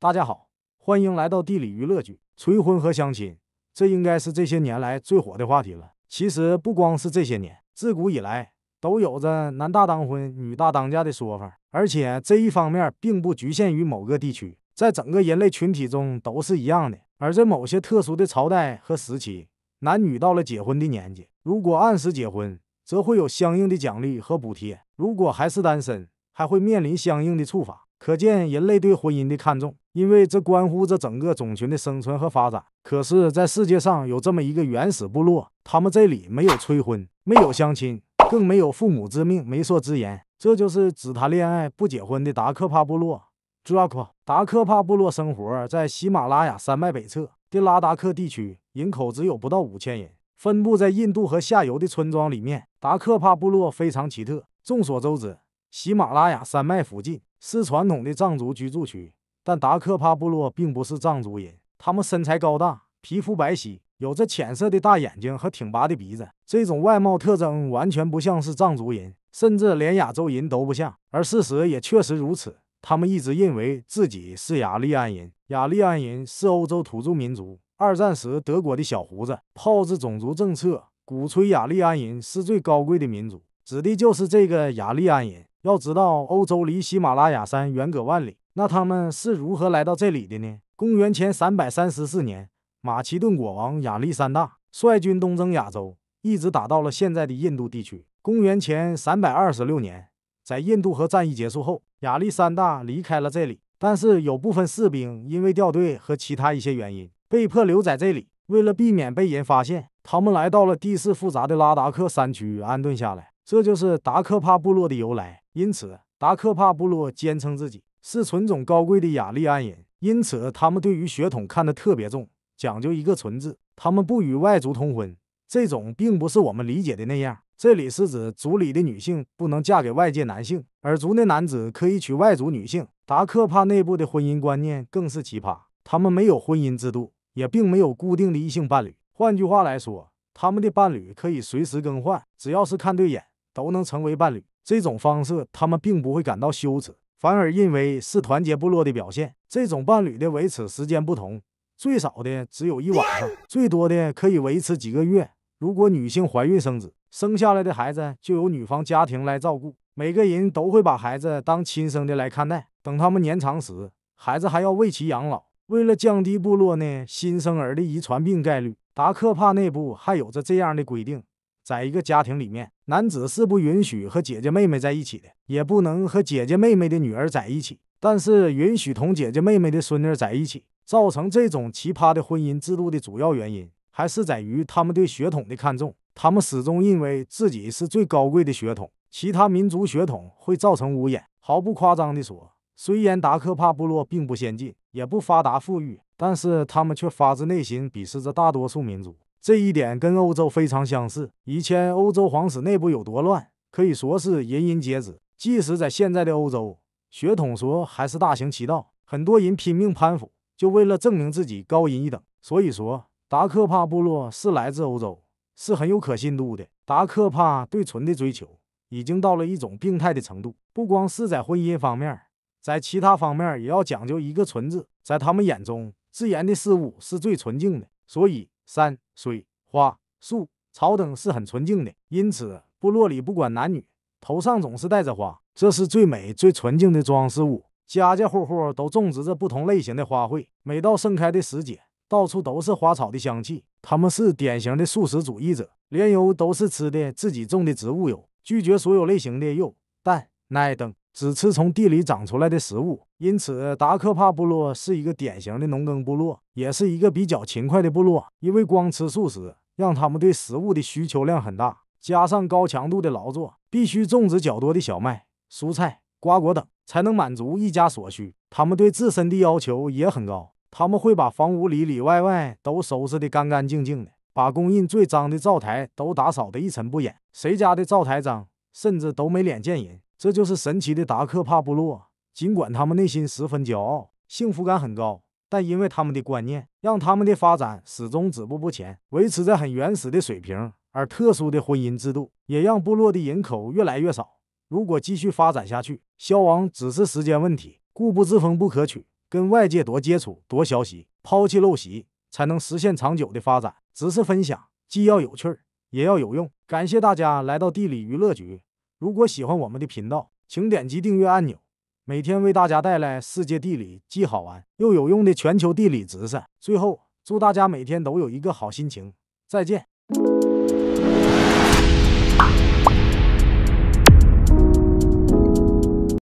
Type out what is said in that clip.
大家好，欢迎来到地理娱乐局。催婚和相亲，这应该是这些年来最火的话题了。其实不光是这些年，自古以来都有着“男大当婚，女大当嫁”的说法。而且这一方面并不局限于某个地区，在整个人类群体中都是一样的。而在某些特殊的朝代和时期，男女到了结婚的年纪，如果按时结婚，则会有相应的奖励和补贴；如果还是单身，还会面临相应的处罚。可见人类对婚姻的看重。因为这关乎着整个种群的生存和发展。可是，在世界上有这么一个原始部落，他们这里没有催婚，没有相亲，更没有父母之命、媒妁之言，这就是只谈恋爱不结婚的达克帕部落。Draco 达克帕部落生活在喜马拉雅山脉北侧的拉达克地区，人口只有不到五千人，分布在印度和下游的村庄里面。达克帕部落非常奇特。众所周知，喜马拉雅山脉附近是传统的藏族居住区。但达克帕部落并不是藏族人，他们身材高大，皮肤白皙，有着浅色的大眼睛和挺拔的鼻子。这种外貌特征完全不像是藏族人，甚至连亚洲人都不像。而事实也确实如此，他们一直认为自己是雅利安人。雅利安人是欧洲土著民族。二战时，德国的小胡子炮制种族政策，鼓吹雅利安人是最高贵的民族，指的就是这个雅利安人。要知道，欧洲离喜马拉雅山远隔万里。那他们是如何来到这里的呢？公元前三百三十四年，马其顿国王亚历山大率军东征亚洲，一直打到了现在的印度地区。公元前三百二十六年，在印度河战役结束后，亚历山大离开了这里，但是有部分士兵因为掉队和其他一些原因，被迫留在这里。为了避免被人发现，他们来到了地势复杂的拉达克山区安顿下来，这就是达克帕部落的由来。因此，达克帕部落坚称自己。是纯种高贵的雅利安人，因此他们对于血统看得特别重，讲究一个纯字。他们不与外族通婚，这种并不是我们理解的那样，这里是指族里的女性不能嫁给外界男性，而族内男子可以娶外族女性。达克帕内部的婚姻观念更是奇葩，他们没有婚姻制度，也并没有固定的异性伴侣。换句话来说，他们的伴侣可以随时更换，只要是看对眼，都能成为伴侣。这种方式，他们并不会感到羞耻。反而认为是团结部落的表现。这种伴侣的维持时间不同，最少的只有一晚上，最多的可以维持几个月。如果女性怀孕生子，生下来的孩子就由女方家庭来照顾，每个人都会把孩子当亲生的来看待。等他们年长时，孩子还要为其养老。为了降低部落呢新生儿的遗传病概率，达克帕内部还有着这样的规定。在一个家庭里面，男子是不允许和姐姐妹妹在一起的，也不能和姐姐妹妹的女儿在一起，但是允许同姐姐妹妹的孙女在一起。造成这种奇葩的婚姻制度的主要原因，还是在于他们对血统的看重。他们始终认为自己是最高贵的血统，其他民族血统会造成污染。毫不夸张地说，虽然达克帕部落并不先进，也不发达富裕，但是他们却发自内心鄙视着大多数民族。这一点跟欧洲非常相似。以前欧洲皇室内部有多乱，可以说是人人皆知。即使在现在的欧洲，血统说还是大行其道，很多人拼命攀附，就为了证明自己高人一等。所以说，达克帕部落是来自欧洲，是很有可信度的。达克帕对纯的追求已经到了一种病态的程度，不光是在婚姻方面，在其他方面也要讲究一个纯字。在他们眼中，自然的事物是最纯净的，所以。山水花、树草等是很纯净的，因此部落里不管男女，头上总是戴着花，这是最美最纯净的装饰物。家家户户都种植着不同类型的花卉，每到盛开的时节，到处都是花草的香气。他们是典型的素食主义者，连油都是吃的自己种的植物油，拒绝所有类型的肉、蛋、奶等。只吃从地里长出来的食物，因此达克帕部落是一个典型的农耕部落，也是一个比较勤快的部落。因为光吃素食，让他们对食物的需求量很大，加上高强度的劳作，必须种植较多的小麦、蔬菜、瓜果等，才能满足一家所需。他们对自身的要求也很高，他们会把房屋里里外外都收拾得干干净净的，把公认最脏的灶台都打扫得一尘不染。谁家的灶台脏，甚至都没脸见人。这就是神奇的达克帕部落。尽管他们内心十分骄傲，幸福感很高，但因为他们的观念让他们的发展始终止步不前，维持在很原始的水平。而特殊的婚姻制度也让部落的人口越来越少。如果继续发展下去，消亡只是时间问题。固步自封不可取，跟外界多接触、多学习，抛弃陋习，才能实现长久的发展。只是分享，既要有趣，也要有用。感谢大家来到地理娱乐局。如果喜欢我们的频道，请点击订阅按钮，每天为大家带来世界地理既好玩又有用的全球地理知识。最后，祝大家每天都有一个好心情，再见。